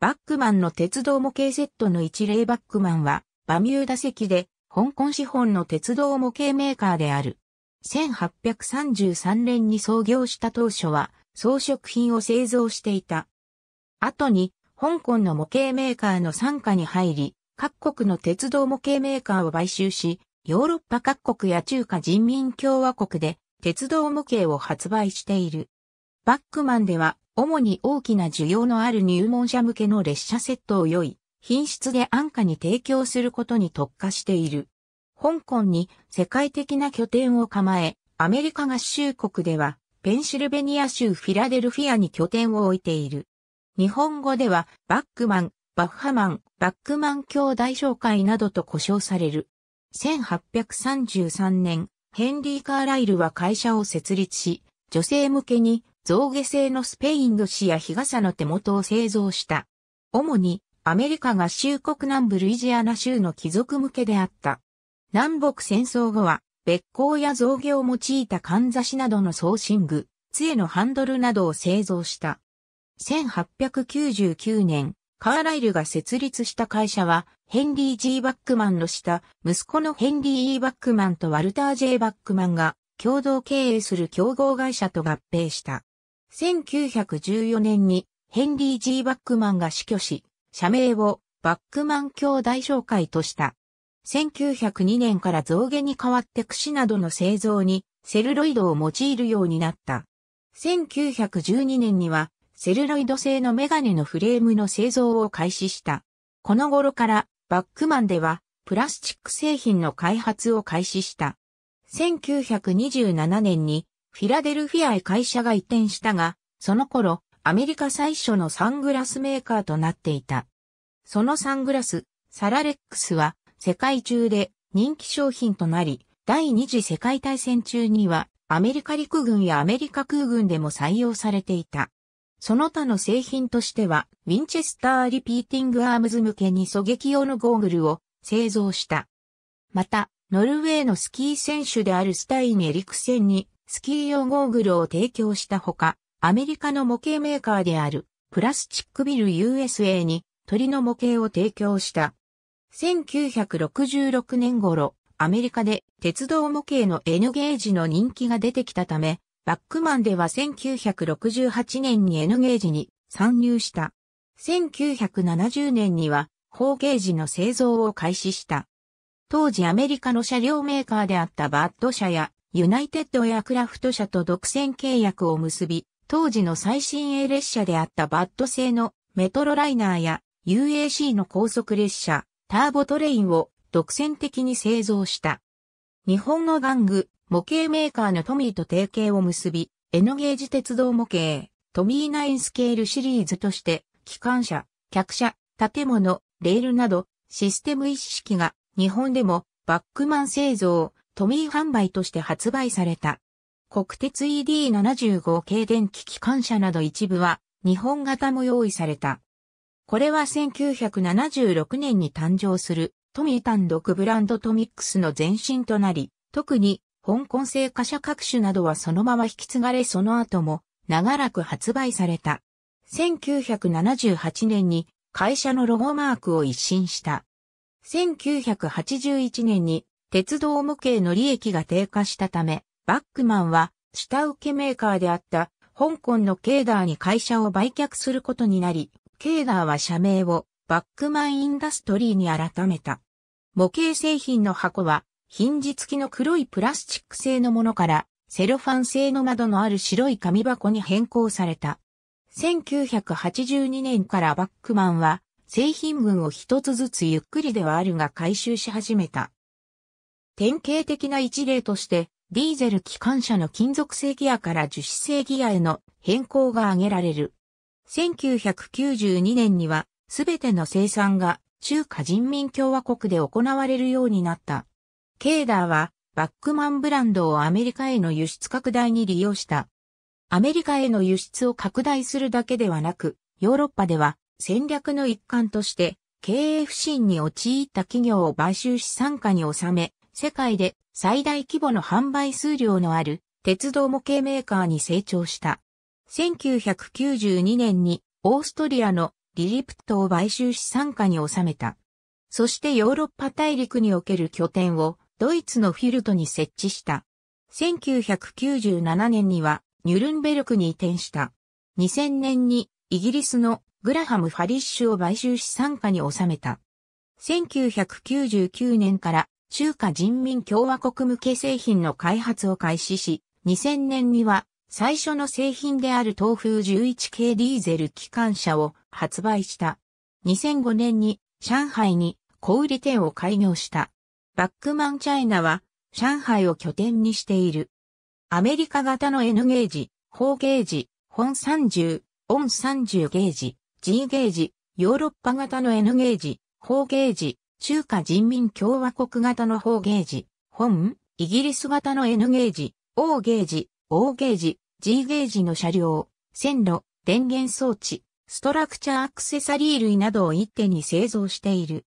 バックマンの鉄道模型セットの一例バックマンは、バミューダ席で、香港資本の鉄道模型メーカーである。1833年に創業した当初は、装飾品を製造していた。後に、香港の模型メーカーの参加に入り、各国の鉄道模型メーカーを買収し、ヨーロッパ各国や中華人民共和国で鉄道模型を発売している。バックマンでは主に大きな需要のある入門者向けの列車セットを良い、品質で安価に提供することに特化している。香港に世界的な拠点を構え、アメリカ合衆国では、ペンシルベニア州フィラデルフィアに拠点を置いている。日本語では、バックマン、バッハマン、バックマン兄弟紹介などと呼称される。1833年、ヘンリー・カーライルは会社を設立し、女性向けに象牙製のスペインの市や日傘の手元を製造した。主にアメリカ合衆国南部ルイジアナ州の貴族向けであった。南北戦争後は、別行や象牙を用いたかんざしなどの送信具、杖のハンドルなどを製造した。1899年、カーライルが設立した会社は、ヘンリー・ジー・バックマンの下、息子のヘンリー・ E・ バックマンとワルター・ J・ バックマンが共同経営する競合会社と合併した。1914年にヘンリー・ G・ バックマンが死去し、社名をバックマン兄弟紹介とした。1902年から象牙に代わって櫛などの製造にセルロイドを用いるようになった。1912年にはセルロイド製のメガネのフレームの製造を開始した。この頃からバックマンではプラスチック製品の開発を開始した。1927年にフィラデルフィアへ会社が移転したが、その頃、アメリカ最初のサングラスメーカーとなっていた。そのサングラス、サラレックスは世界中で人気商品となり、第二次世界大戦中にはアメリカ陸軍やアメリカ空軍でも採用されていた。その他の製品としては、ウィンチェスターリピーティングアームズ向けに狙撃用のゴーグルを製造した。また、ノルウェーのスキー選手であるスタイン・エリクセンにスキー用ゴーグルを提供したほか、アメリカの模型メーカーであるプラスチックビル USA に鳥の模型を提供した。1966年頃、アメリカで鉄道模型の N ゲージの人気が出てきたため、バックマンでは1968年に N ゲージに参入した。1970年には、方ゲージの製造を開始した。当時アメリカの車両メーカーであったバッド社やユナイテッドエアクラフト社と独占契約を結び、当時の最新鋭列車であったバッド製のメトロライナーや UAC の高速列車、ターボトレインを独占的に製造した。日本の玩具、模型メーカーのトミーと提携を結び、エノゲージ鉄道模型、トミーナインスケールシリーズとして、機関車、客車、建物、レールなど、システム一式が日本でもバックマン製造、トミー販売として発売された。国鉄 ED75 系電気機関車など一部は日本型も用意された。これは1976年に誕生するトミー単独ブランドトミックスの前身となり、特に香港製貨車各種などはそのまま引き継がれその後も長らく発売された。1978年に会社のロゴマークを一新した。1981年に鉄道模型の利益が低下したため、バックマンは下請けメーカーであった香港のケーダーに会社を売却することになり、ケーダーは社名をバックマンインダストリーに改めた。模型製品の箱はヒンジ付きの黒いプラスチック製のものからセロファン製の窓のある白い紙箱に変更された。1982年からバックマンは製品群を一つずつゆっくりではあるが回収し始めた。典型的な一例として、ディーゼル機関車の金属製ギアから樹脂製ギアへの変更が挙げられる。1992年には、すべての生産が中華人民共和国で行われるようになった。ケーダーは、バックマンブランドをアメリカへの輸出拡大に利用した。アメリカへの輸出を拡大するだけではなく、ヨーロッパでは戦略の一環として、経営不振に陥った企業を買収資産化に収め、世界で最大規模の販売数量のある鉄道模型メーカーに成長した。1992年にオーストリアのリリプトを買収し参加に収めた。そしてヨーロッパ大陸における拠点をドイツのフィルトに設置した。1997年にはニュルンベルクに移転した。2000年にイギリスのグラハム・ファリッシュを買収し参加に収めた。1999年から中華人民共和国向け製品の開発を開始し、2000年には最初の製品である東風11系ディーゼル機関車を発売した。2005年に上海に小売店を開業した。バックマンチャイナは上海を拠点にしている。アメリカ型の N ゲージ、4ゲージ、本30、オン30ゲージ、G ゲージ、ヨーロッパ型の N ゲージ、4ゲージ、中華人民共和国型の方ゲージ、本、イギリス型の N ゲージ、O ゲージ、O ゲージ、G ゲージの車両、線路、電源装置、ストラクチャーアクセサリー類などを一手に製造している。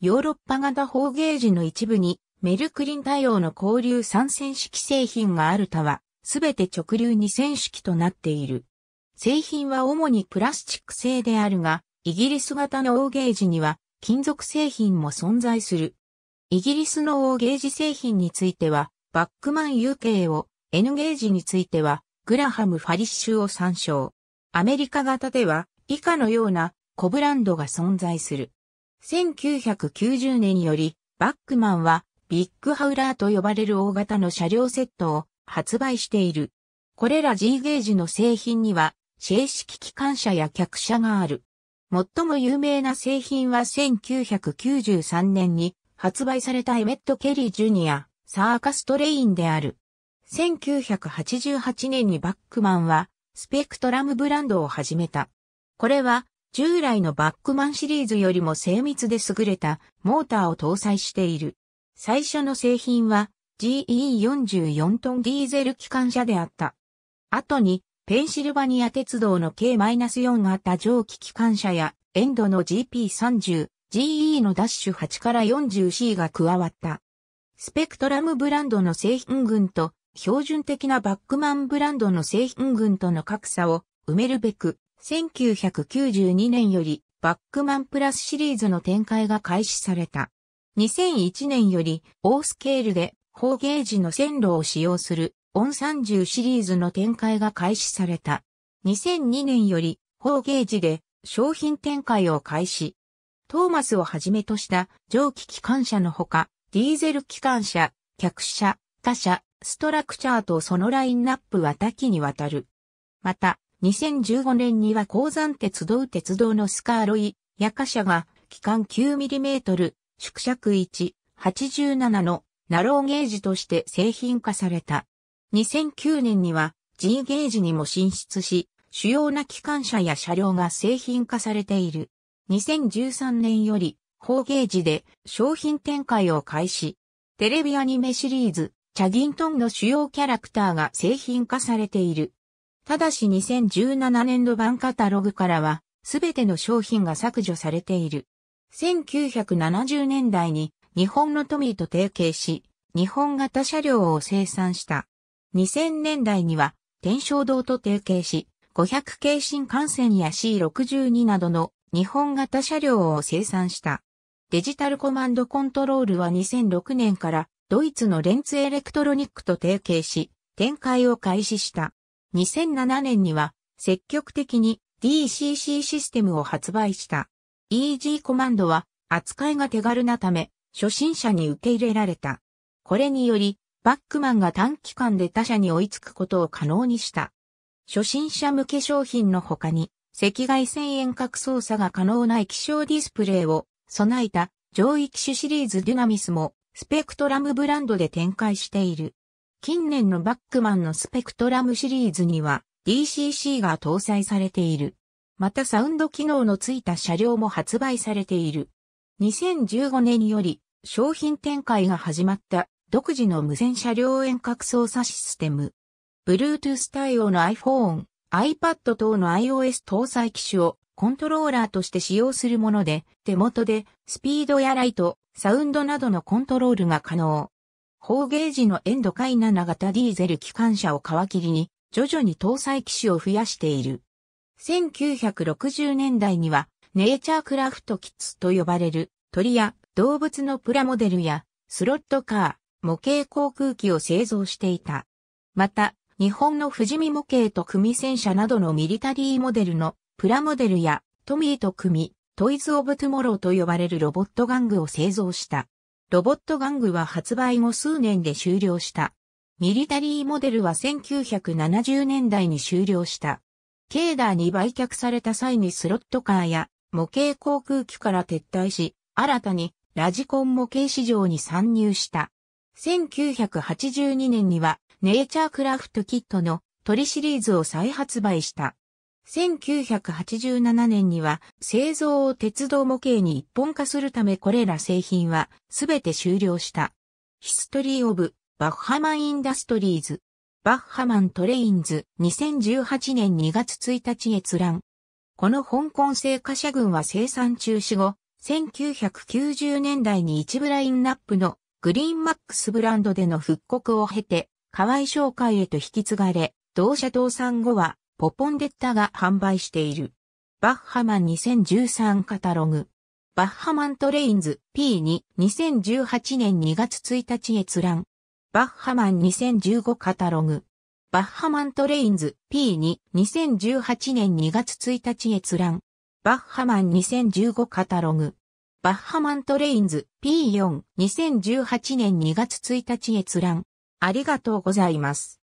ヨーロッパ型方ゲージの一部にメルクリン対応の交流参戦式製品があるたは、すべて直流二線式となっている。製品は主にプラスチック製であるが、イギリス型の O ゲージには金属製品も存在する。イギリスの O ゲージ製品については、バックマン UK を、N ゲージについては、グラハム・ファリッシュを参照。アメリカ型では、以下のような、コブランドが存在する。1990年より、バックマンは、ビッグハウラーと呼ばれる大型の車両セットを発売している。これら G ゲージの製品には、正式機関車や客車がある。最も有名な製品は1993年に発売されたエメット・ケリー・ジュニア、サーカストレインである。1988年にバックマンは、スペクトラムブランドを始めた。これは、従来のバックマンシリーズよりも精密で優れたモーターを搭載している。最初の製品は GE44 トンディーゼル機関車であった。後にペンシルバニア鉄道の K-4 型蒸気機関車や、エンドの GP30、GE のダッシュ8から 40C が加わった。スペクトラムブランドの製品群と、標準的なバックマンブランドの製品群との格差を埋めるべく、1992年よりバックマンプラスシリーズの展開が開始された。2001年より大スケールで方ゲージの線路を使用するオン30シリーズの展開が開始された。2002年より、ーゲージで商品展開を開始。トーマスをはじめとした蒸気機関車のほか、ディーゼル機関車、客車、他車、ストラクチャーとそのラインナップは多岐にわたる。また、2015年には鉱山鉄道鉄道のスカーロイ、ヤカ車が、機関 9mm、縮尺1、87のナローゲージとして製品化された。2009年には G ゲージにも進出し、主要な機関車や車両が製品化されている。2013年より、4ゲージで商品展開を開始。テレビアニメシリーズ、チャギントンの主要キャラクターが製品化されている。ただし2017年度版カタログからは、すべての商品が削除されている。1970年代に日本のトミーと提携し、日本型車両を生産した。2000年代には、天正堂と提携し、500系新幹線や C62 などの日本型車両を生産した。デジタルコマンドコントロールは2006年からドイツのレンツエレクトロニックと提携し、展開を開始した。2007年には積極的に DCC システムを発売した。EG コマンドは扱いが手軽なため、初心者に受け入れられた。これにより、バックマンが短期間で他社に追いつくことを可能にした。初心者向け商品の他に、赤外線遠隔操作が可能な液晶ディスプレイを備えた上位機種シリーズデュナミスもスペクトラムブランドで展開している。近年のバックマンのスペクトラムシリーズには DCC が搭載されている。またサウンド機能のついた車両も発売されている。2015年より商品展開が始まった独自の無線車両遠隔操作システム。Bluetooth 対応の iPhone、iPad 等の iOS 搭載機種をコントローラーとして使用するもので、手元でスピードやライト、サウンドなどのコントロールが可能。方ゲージのエンドナ7型ディーゼル機関車を皮切りに、徐々に搭載機種を増やしている。1960年代には、ネイチャークラフトキッズと呼ばれる鳥や動物のプラモデルやスロットカー、模型航空機を製造していた。また、日本の富士見模型と組戦車などのミリタリーモデルのプラモデルやトミーと組、トイズ・オブ・トゥモローと呼ばれるロボット玩具を製造した。ロボット玩具は発売後数年で終了した。ミリタリーモデルは1970年代に終了した。ケーダーに売却された際にスロットカーや模型航空機から撤退し、新たにラジコン模型市場に参入した。1982年にはネイチャークラフトキットの鳥シリーズを再発売した。1987年には製造を鉄道模型に一本化するためこれら製品はすべて終了した。ヒストリー・オブ・バッハマン・インダストリーズ。バッハマン・トレインズ2018年2月1日閲覧。この香港製貨車群は生産中止後、1990年代に一部ラインナップのグリーンマックスブランドでの復刻を経て、河合商会へと引き継がれ、同社倒産後は、ポポンデッタが販売している。バッハマン2013カタログ。バッハマントレインズ P2 2018年2月1日閲覧。バッハマン2015カタログ。バッハマントレインズ P2 2018年2月1日閲覧。バッハマン2015カタログ。バッハマントレインズ P4 2018年2月1日閲覧。ありがとうございます。